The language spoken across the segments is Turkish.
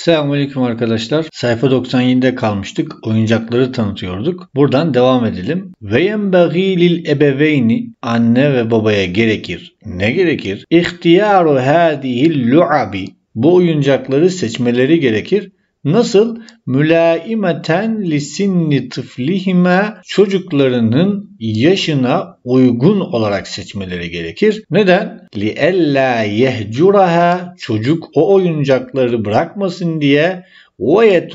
Selamünaleyküm arkadaşlar. Sayfa 97'de kalmıştık. Oyuncakları tanıtıyorduk. Buradan devam edelim. Ve yenbagî lil ebeveyni anne ve babaya gerekir. Ne gerekir? İhtiyaru hâdihil lu'abi. Bu oyuncakları seçmeleri gerekir. Nasıl? Mülaimeten lisinni tıflihime çocuklarının yaşına uygun olarak seçmeleri gerekir. Neden? لِأَلَّا يَهْجُرَهَا Çocuk o oyuncakları bırakmasın diye ve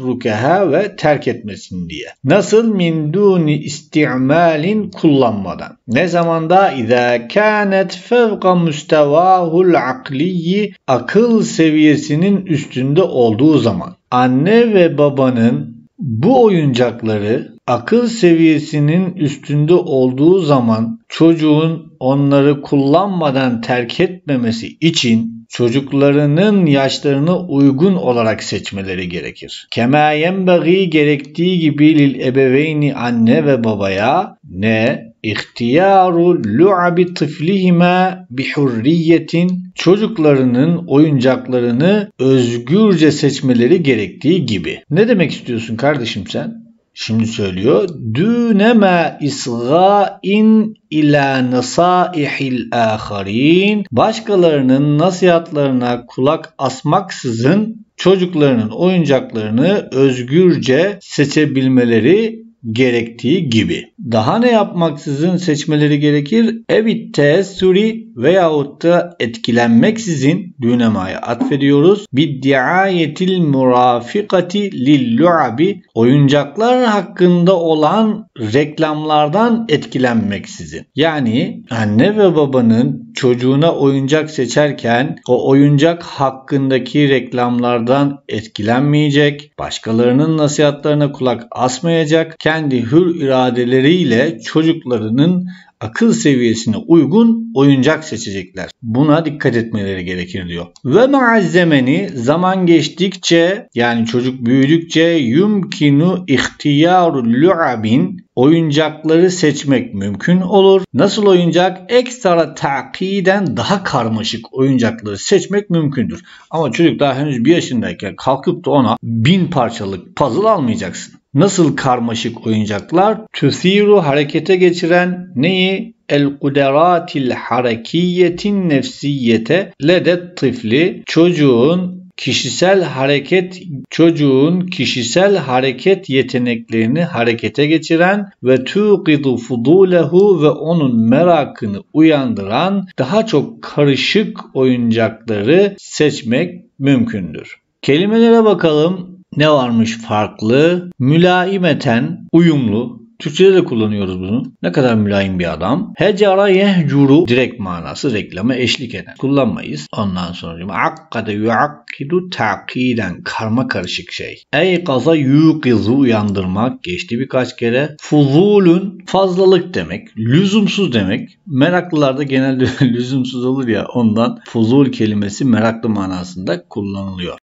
ve terk etmesin diye. Nasıl min duni istimalin kullanmadan. Ne zamanda izâ kânet fevka müstevâhul akliyi akıl seviyesinin üstünde olduğu zaman. Anne ve babanın bu oyuncakları akıl seviyesinin üstünde olduğu zaman çocuğun onları kullanmadan terk etmemesi için çocuklarının yaşlarını uygun olarak seçmeleri gerekir. Kema yenbeği gerektiği gibi lil ebeveyni anne ve babaya ne ihtiyaru lu'abi tıflihime bihurriyetin çocuklarının oyuncaklarını özgürce seçmeleri gerektiği gibi. Ne demek istiyorsun kardeşim sen? Şimdi söylüyor. Düneme isgâin ila nasaihil aharin. Başkalarının nasihatlarına kulak asmaksızın çocuklarının oyuncaklarını özgürce seçebilmeleri gerektiği gibi. Daha ne yapmaksızın seçmeleri gerekir? Evet teessüri veyahut da etkilenmeksizin dünemaya atfediyoruz. Biddiayetil murafikati lillu'abi oyuncaklar hakkında olan reklamlardan etkilenmeksizin. Yani anne ve babanın çocuğuna oyuncak seçerken o oyuncak hakkındaki reklamlardan etkilenmeyecek, başkalarının nasihatlerine kulak asmayacakken, kendi hür iradeleriyle çocuklarının akıl seviyesine uygun oyuncak seçecekler. Buna dikkat etmeleri gerekir diyor. Ve maazzemeni zaman geçtikçe yani çocuk büyüdükçe yumkinu ihtiyaru lu'abin oyuncakları seçmek mümkün olur. Nasıl oyuncak? Ekstra takiden daha karmaşık oyuncakları seçmek mümkündür. Ama çocuk daha henüz bir yaşındayken kalkıp da ona bin parçalık puzzle almayacaksın. Nasıl karmaşık oyuncaklar? Tüsiru harekete geçiren neyi? El kuderatil harekiyetin nefsiyete ledet tifli çocuğun kişisel hareket çocuğun kişisel hareket yeteneklerini harekete geçiren ve tuqidu fudulehu ve onun merakını uyandıran daha çok karışık oyuncakları seçmek mümkündür. Kelimelere bakalım ne varmış farklı? Mülaimeten uyumlu, Türkçe'de de kullanıyoruz bunu. Ne kadar mülayim bir adam. Hecara yehcuru direkt manası reklama eşlik eden. Kullanmayız. Ondan sonra akkade yuakkidu takiden karma karışık şey. Ey kaza yuqizu uyandırmak geçti birkaç kere. Fuzulun fazlalık demek. Lüzumsuz demek. Meraklılarda genelde lüzumsuz olur ya ondan fuzul kelimesi meraklı manasında kullanılıyor.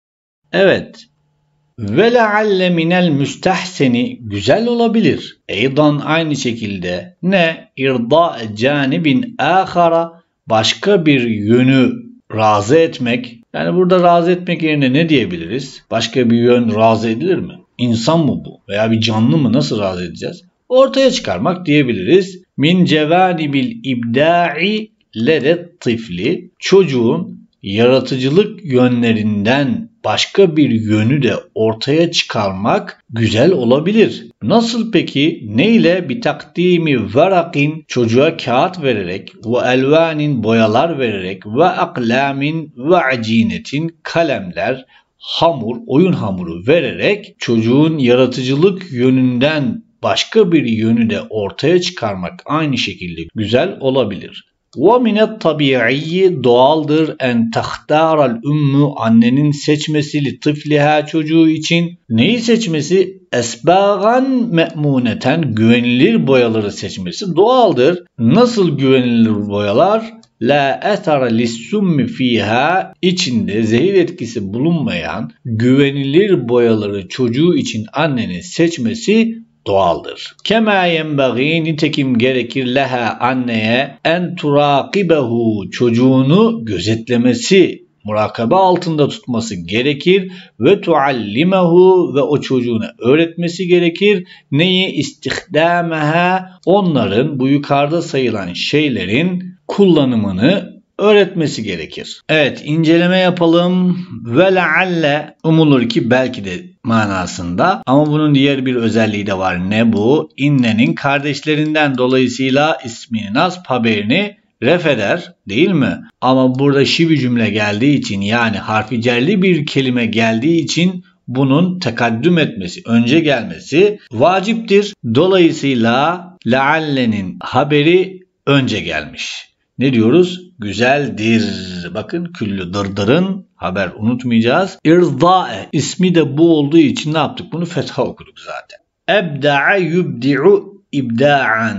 Evet ve lealle minel müstehseni güzel olabilir. Eydan aynı şekilde ne irda canibin ahara başka bir yönü razı etmek. Yani burada razı etmek yerine ne diyebiliriz? Başka bir yön razı edilir mi? İnsan mı bu? Veya bir canlı mı? Nasıl razı edeceğiz? Ortaya çıkarmak diyebiliriz. Min cevanibil ibda'i ledet tifli çocuğun yaratıcılık yönlerinden başka bir yönü de ortaya çıkarmak güzel olabilir. Nasıl peki ne ile bir takdimi verakin çocuğa kağıt vererek ve elvanin boyalar vererek ve aklamin ve acinetin kalemler hamur, oyun hamuru vererek çocuğun yaratıcılık yönünden başka bir yönü de ortaya çıkarmak aynı şekilde güzel olabilir. وَمِنَ الطَّبِيعِيِّ doğaldır en tahtaral ümmü annenin seçmesi li tıfliha çocuğu için. Neyi seçmesi? Esbağan me'muneten güvenilir boyaları seçmesi doğaldır. Nasıl güvenilir boyalar? La etara lissummi fiha içinde zehir etkisi bulunmayan güvenilir boyaları çocuğu için annenin seçmesi doğaldır. Kema yenbagi nitekim gerekir leha anneye en turakibehu çocuğunu gözetlemesi murakabe altında tutması gerekir ve tuallimehu ve o çocuğuna öğretmesi gerekir. Neyi istihdameha onların bu yukarıda sayılan şeylerin kullanımını öğretmesi gerekir. Evet inceleme yapalım. Ve lealle umulur ki belki de manasında. Ama bunun diğer bir özelliği de var. Ne bu? İnnenin kardeşlerinden dolayısıyla ismini nasb haberini ref eder değil mi? Ama burada şivi cümle geldiği için yani harfi cerli bir kelime geldiği için bunun tekaddüm etmesi, önce gelmesi vaciptir. Dolayısıyla leallenin haberi önce gelmiş. Ne diyoruz? güzeldir. Bakın küllü dırdırın haber unutmayacağız. İrzae ismi de bu olduğu için ne yaptık? Bunu fetha okuduk zaten. Ebda'a yubdi'u ibda'an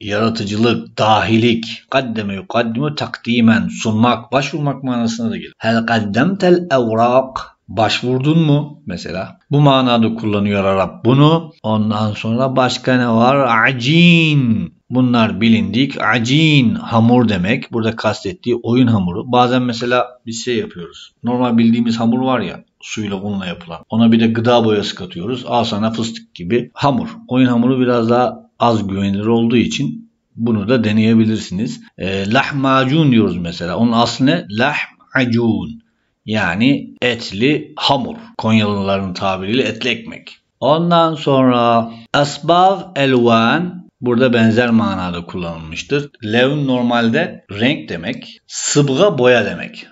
yaratıcılık, dahilik, kaddeme yukaddimu takdimen, sunmak, başvurmak manasına da gelir. Hel kaddemtel evrak, başvurdun mu mesela? Bu manada kullanıyor Arap bunu. Ondan sonra başka ne var? Acin Bunlar bilindik. Acin hamur demek. Burada kastettiği oyun hamuru. Bazen mesela bir şey yapıyoruz. Normal bildiğimiz hamur var ya suyla unla yapılan. Ona bir de gıda boyası katıyoruz. Al sana fıstık gibi hamur. Oyun hamuru biraz daha az güvenilir olduğu için bunu da deneyebilirsiniz. E, lahmacun diyoruz mesela. Onun aslı ne? Lahmacun. Yani etli hamur. Konyalıların tabiriyle etli ekmek. Ondan sonra asbav elvan burada benzer manada kullanılmıştır. Lev normalde renk demek, sıbga boya demek.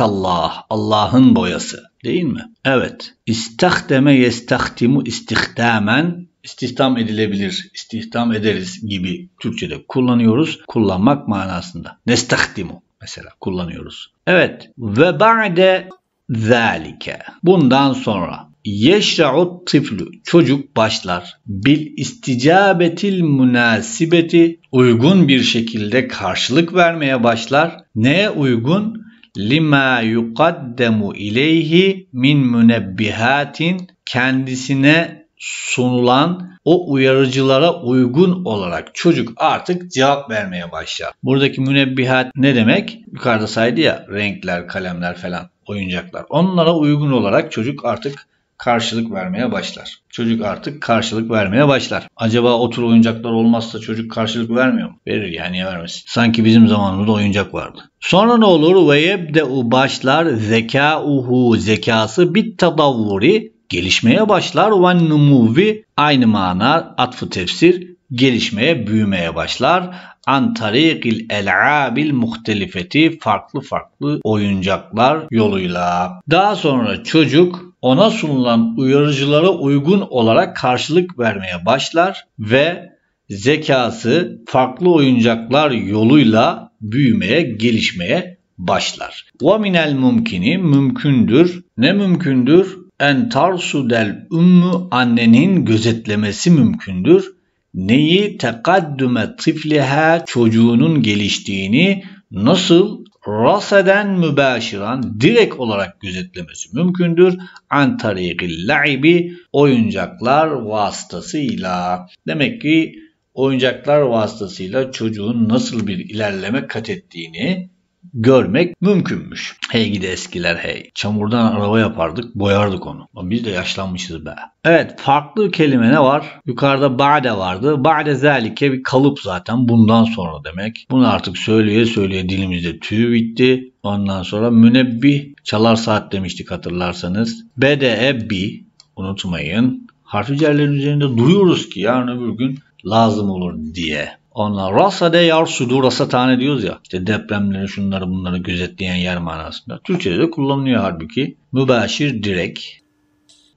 Allah, Allah'ın boyası değil mi? Evet. İstahdeme yestahtimu istihdamen istihdam edilebilir, istihdam ederiz gibi Türkçe'de kullanıyoruz. Kullanmak manasında. Nestahdimu mesela kullanıyoruz. Evet. Ve ba'de zalike. Bundan sonra Yeşra'ut tiflu çocuk başlar bil isticabetil münasibeti uygun bir şekilde karşılık vermeye başlar. Neye uygun? Lima yuqaddemu ileyhi min münebbihatin kendisine sunulan o uyarıcılara uygun olarak çocuk artık cevap vermeye başlar. Buradaki münebbihat ne demek? Yukarıda saydı ya renkler, kalemler falan oyuncaklar. Onlara uygun olarak çocuk artık karşılık vermeye başlar. Çocuk artık karşılık vermeye başlar. Acaba otur oyuncaklar olmazsa çocuk karşılık vermiyor mu? Verir yani vermez. Sanki bizim zamanımızda oyuncak vardı. Sonra ne olur? Ve yebde başlar zeka uhu zekası bit tadavvuri gelişmeye başlar. Ve numuvi aynı mana atfı tefsir gelişmeye, büyümeye başlar. Antarikil el'abil muhtelifeti farklı farklı oyuncaklar yoluyla. Daha sonra çocuk ona sunulan uyarıcılara uygun olarak karşılık vermeye başlar ve zekası farklı oyuncaklar yoluyla büyümeye, gelişmeye başlar. وَمِنَ الْمُمْكِنِ Mümkündür. Ne mümkündür? En tarsudel ümmü annenin gözetlemesi mümkündür. Neyi tekaddüme tifliha çocuğunun geliştiğini nasıl raseden mübaşiran direkt olarak gözetlemesi mümkündür. An tarikil la'ibi oyuncaklar vasıtasıyla. Demek ki oyuncaklar vasıtasıyla çocuğun nasıl bir ilerleme kat ettiğini görmek mümkünmüş. Hey gidi eskiler hey. Çamurdan araba yapardık, boyardık onu. Biz de yaşlanmışız be. Evet, farklı kelime ne var? Yukarıda ba'de vardı. Ba'de zelike bir kalıp zaten bundan sonra demek. Bunu artık söyleye söyleye dilimizde tüy bitti. Ondan sonra münebbih çalar saat demiştik hatırlarsanız. Bede ebbi unutmayın. Harfi üzerinde duruyoruz ki yarın öbür gün lazım olur diye. Onlar rasade yar sudur rasatane diyoruz ya. İşte depremleri şunları bunları gözetleyen yer manasında. Türkçe'de de kullanılıyor halbuki. Mübaşir direk.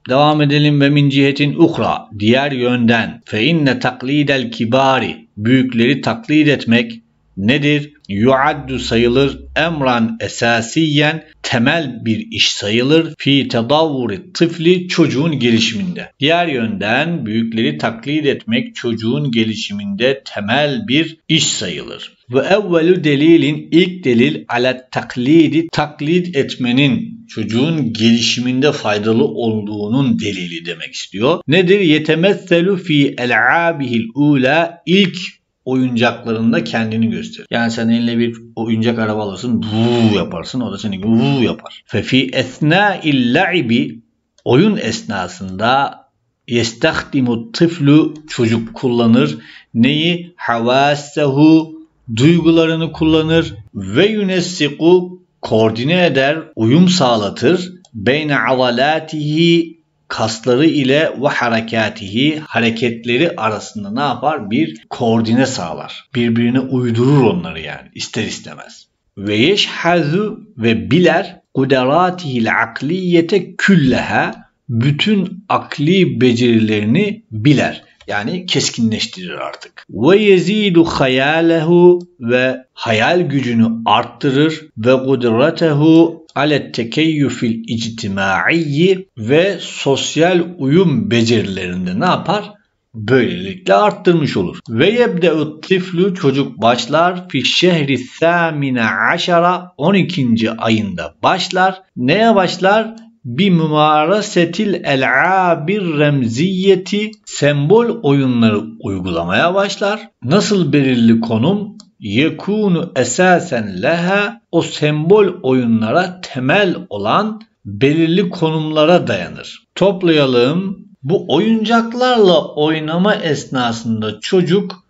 Devam edelim ve min cihetin uhra diğer yönden fe inne taklidel kibari büyükleri taklit etmek nedir? Yuaddu sayılır emran esasiyen temel bir iş sayılır. Fi tedavvuri tıfli çocuğun gelişiminde. Diğer yönden büyükleri taklit etmek çocuğun gelişiminde temel bir iş sayılır. Ve evvelu delilin ilk delil ala taklidi taklit etmenin çocuğun gelişiminde faydalı olduğunun delili demek istiyor. Nedir? Yetemesselu fi el'abihil ula ilk oyuncaklarında kendini gösterir. Yani sen eline bir oyuncak araba alırsın, vuu yaparsın, o da seni vuu yapar. Fe fi esna illa'ibi oyun esnasında yestahdimu tıflu çocuk kullanır. Neyi? Havasehu duygularını kullanır ve yunessiku koordine eder, uyum sağlatır. Beyne avalatihi kasları ile ve harekatihi hareketleri arasında ne yapar? Bir koordine sağlar. Birbirine uydurur onları yani ister istemez. Ve yeşhazu ve biler kuderatihil akliyete külleha bütün akli becerilerini biler. Yani keskinleştirir artık. Ve yezidu hayalehu ve hayal gücünü arttırır ve kudretehu ale tekeyyüfil ictimaiyi ve sosyal uyum becerilerinde ne yapar? Böylelikle arttırmış olur. Ve yebde'u tiflü çocuk başlar fi şehri samine aşara 12. ayında başlar. Neye başlar? bi mümarasetil el'abir remziyeti sembol oyunları uygulamaya başlar. Nasıl belirli konum? yekunu esasen leha o sembol oyunlara temel olan belirli konumlara dayanır. Toplayalım. Bu oyuncaklarla oynama esnasında çocuk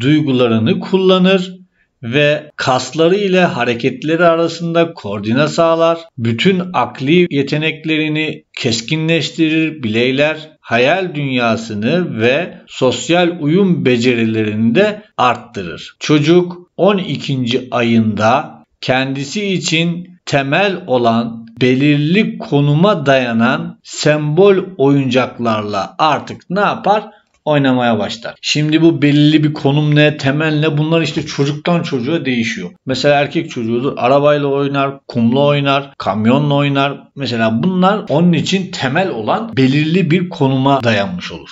duygularını kullanır, ve kasları ile hareketleri arasında koordine sağlar, bütün akli yeteneklerini keskinleştirir, bileyler, hayal dünyasını ve sosyal uyum becerilerini de arttırır. Çocuk 12. ayında kendisi için temel olan belirli konuma dayanan sembol oyuncaklarla artık ne yapar? oynamaya başlar. Şimdi bu belli bir konum ne, temel ne bunlar işte çocuktan çocuğa değişiyor. Mesela erkek çocuğudur arabayla oynar, kumla oynar, kamyonla oynar. Mesela bunlar onun için temel olan belirli bir konuma dayanmış olur.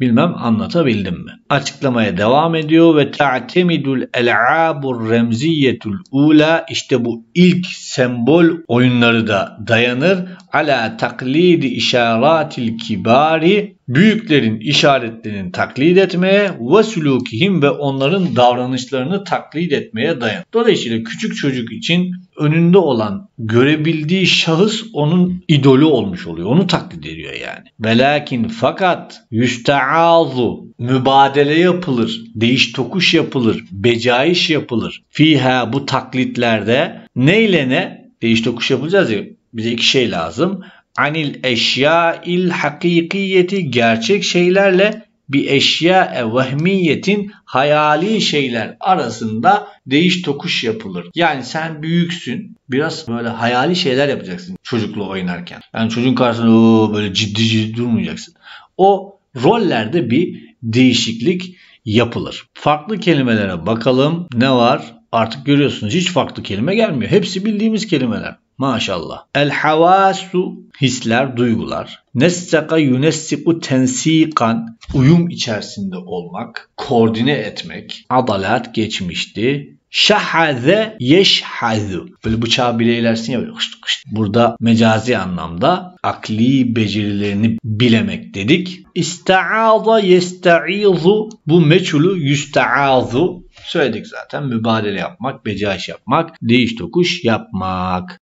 Bilmem anlatabildim mi? Açıklamaya devam ediyor ve ta'temidul el'abur remziyetul ula işte bu ilk sembol oyunları da dayanır ala taklidi işaratil kibari büyüklerin işaretlerini taklit etmeye ve sulukihim ve onların davranışlarını taklit etmeye dayan. Dolayısıyla küçük çocuk için önünde olan görebildiği şahıs onun idolü olmuş oluyor. Onu taklit ediyor yani. Velakin fakat yüsteazu mübadele yapılır, değiş tokuş yapılır, becaiş yapılır. Fiha bu taklitlerde neyle ne? Değiş tokuş yapacağız ya bize iki şey lazım. Anil eşya il hakikiyeti gerçek şeylerle bir eşya e vehmiyetin hayali şeyler arasında değiş tokuş yapılır. Yani sen büyüksün. Biraz böyle hayali şeyler yapacaksın çocukla oynarken. Yani çocuğun karşısında o böyle ciddi ciddi durmayacaksın. O rollerde bir değişiklik yapılır. Farklı kelimelere bakalım. Ne var? Artık görüyorsunuz hiç farklı kelime gelmiyor. Hepsi bildiğimiz kelimeler. Maşallah. El havasu hisler, duygular. Nessaka yunessiku tensikan uyum içerisinde olmak, koordine etmek. Adalat geçmişti. Şahaze yeşhazu. Böyle bıçağı bileylersin ya böyle kışt Burada mecazi anlamda akli becerilerini bilemek dedik. İsta'aza yesta'izu. Bu meçhulu yüsta'azu. Söyledik zaten mübadele yapmak, becaiş yapmak, değiş tokuş yapmak.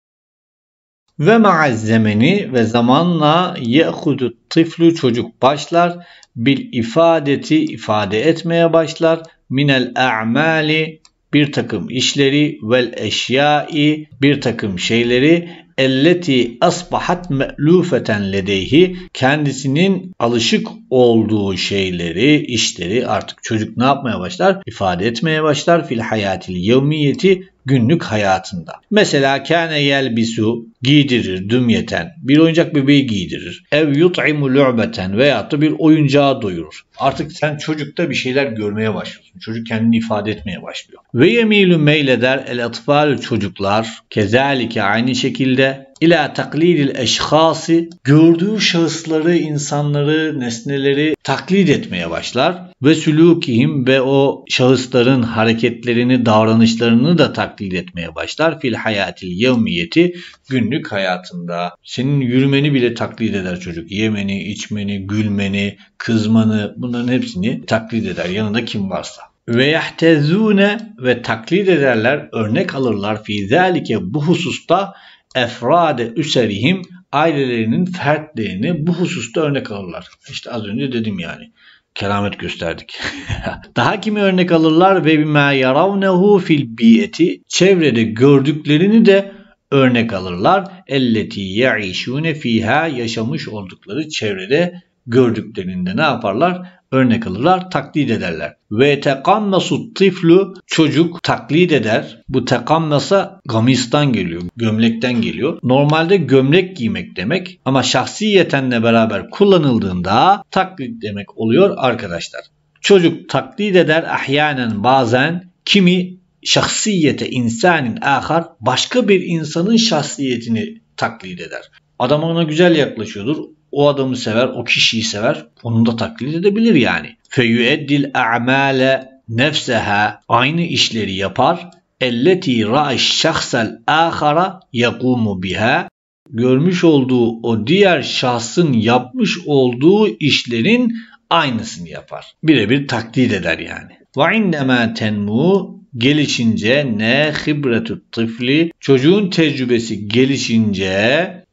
Ve ma'az zemeni ve zamanla ye'hudu tiflu çocuk başlar. Bil ifadeti ifade etmeye başlar. Minel a'mali bir takım işleri vel eşyai bir takım şeyleri elleti asbahat me'lufeten ledeyhi kendisinin alışık olduğu şeyleri, işleri artık çocuk ne yapmaya başlar? ifade etmeye başlar fil hayatil yevmiyeti günlük hayatında. Mesela kâne yelbisu giydirir dümyeten. Bir oyuncak bebeği giydirir. Ev yut'imu lu'beten veya da bir oyuncağı doyurur. Artık sen çocukta bir şeyler görmeye başlıyorsun. Çocuk kendini ifade etmeye başlıyor. Ve yemilü meyleder el atfal çocuklar kezalike aynı şekilde ila taklidil eşhasi gördüğü şahısları, insanları, nesneleri taklit etmeye başlar ve sülûkihim ve o şahısların hareketlerini, davranışlarını da taklit etmeye başlar fil hayatil yevmiyeti günlük günlük hayatında senin yürümeni bile taklit eder çocuk. Yemeni, içmeni, gülmeni, kızmanı bunların hepsini taklit eder yanında kim varsa. Ve yehtezune ve taklit ederler, örnek alırlar fi zalike bu hususta efrade üserihim ailelerinin fertlerini bu hususta örnek alırlar. İşte az önce dedim yani keramet gösterdik. Daha kimi örnek alırlar ve bima yaravnehu fil biyeti çevrede gördüklerini de örnek alırlar. Elleti ye'işune fiha yaşamış oldukları çevrede gördüklerinde ne yaparlar? Örnek alırlar, taklit ederler. Ve tekammesu tiflu çocuk taklit eder. Bu tekammesa gamistan geliyor, gömlekten geliyor. Normalde gömlek giymek demek ama şahsi yetenle beraber kullanıldığında taklit demek oluyor arkadaşlar. Çocuk taklit eder ahyanen bazen kimi şahsiyete insanın ahar başka bir insanın şahsiyetini taklit eder. Adam ona güzel yaklaşıyordur. O adamı sever, o kişiyi sever. Onun da taklit edebilir yani. Feyüeddil a'male nefseha aynı işleri yapar. Elleti ra'iş şahsel ahara yakumu biha görmüş olduğu o diğer şahsın yapmış olduğu işlerin aynısını yapar. Birebir taklit eder yani. Ve innema tenmu gelişince ne hibretü tifli çocuğun tecrübesi gelişince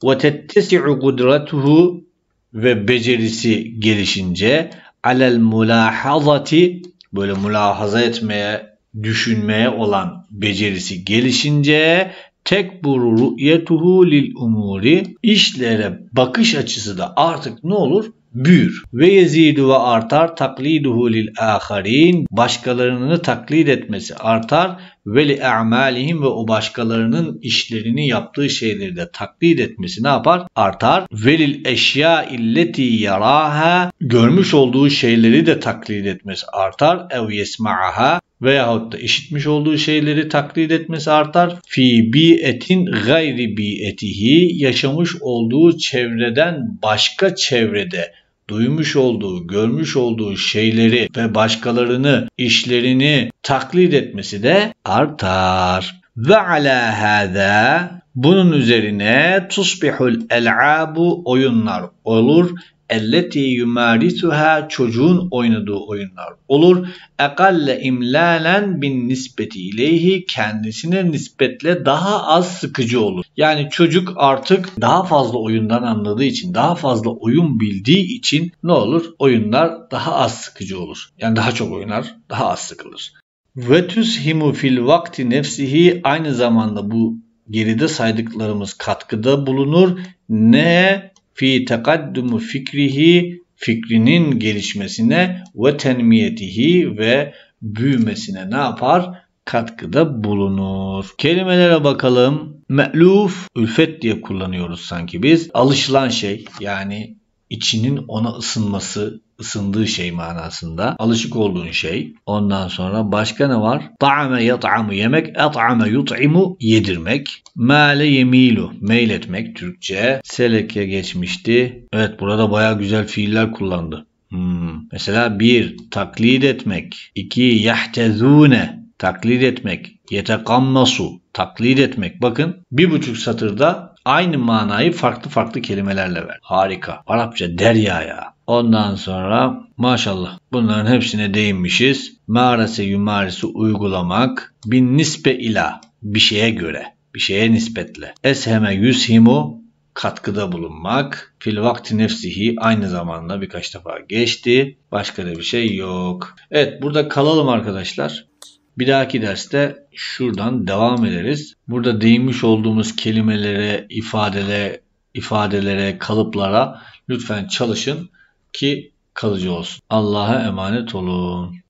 ve tettesi'u kudretuhu ve becerisi gelişince alel mulahazati böyle mülahaza etmeye düşünmeye olan becerisi gelişince tekburu ru'yetuhu lil umuri işlere bakış açısı da artık ne olur? büyür. Ve yezidu ve artar takliduhu lil aharin başkalarını taklit etmesi artar ve li a'malihim ve o başkalarının işlerini yaptığı şeyleri de taklit etmesi ne yapar? Artar. Ve lil eşya illeti yaraha görmüş olduğu şeyleri de taklit etmesi artar. Ev yesma'aha veyahut da işitmiş olduğu şeyleri taklit etmesi artar. Fi bi etin gayri bi etihi yaşamış olduğu çevreden başka çevrede duymuş olduğu, görmüş olduğu şeyleri ve başkalarını, işlerini taklit etmesi de artar. Ve ala hada bunun üzerine tusbihul el'abu oyunlar olur elleti yumarisuha çocuğun oynadığı oyunlar olur. Ekalle imlalen bin nispeti ileyhi kendisine nispetle daha az sıkıcı olur. Yani çocuk artık daha fazla oyundan anladığı için, daha fazla oyun bildiği için ne olur? Oyunlar daha az sıkıcı olur. Yani daha çok oynar, daha az sıkılır. Ve tüshimu fil vakti nefsihi aynı zamanda bu geride saydıklarımız katkıda bulunur. Ne fi takaddumu fikrihi fikrinin gelişmesine ve tenmiyetihi ve büyümesine ne yapar? Katkıda bulunur. Kelimelere bakalım. Me'luf, ülfet diye kullanıyoruz sanki biz. Alışılan şey yani içinin ona ısınması, ısındığı şey manasında. Alışık olduğun şey. Ondan sonra başka ne var? Ta'ame yat'amu yemek, et'ame yut'imu yedirmek. Male yemilu meyletmek Türkçe. Seleke geçmişti. Evet burada baya güzel fiiller kullandı. Hmm. Mesela bir taklit etmek. iki yahtezune taklit etmek. Yetekammasu taklit etmek. Bakın bir buçuk satırda aynı manayı farklı farklı kelimelerle ver. Harika. Arapça derya ya. Ondan sonra maşallah bunların hepsine değinmişiz. Marese yumarisi uygulamak bin nispe ila bir şeye göre bir şeye nispetle. Esheme yushimu katkıda bulunmak. Fil vakti nefsihi aynı zamanda birkaç defa geçti. Başka da bir şey yok. Evet burada kalalım arkadaşlar. Bir dahaki derste şuradan devam ederiz. Burada değinmiş olduğumuz kelimelere, ifadele, ifadelere, kalıplara lütfen çalışın ki kalıcı olsun. Allah'a emanet olun.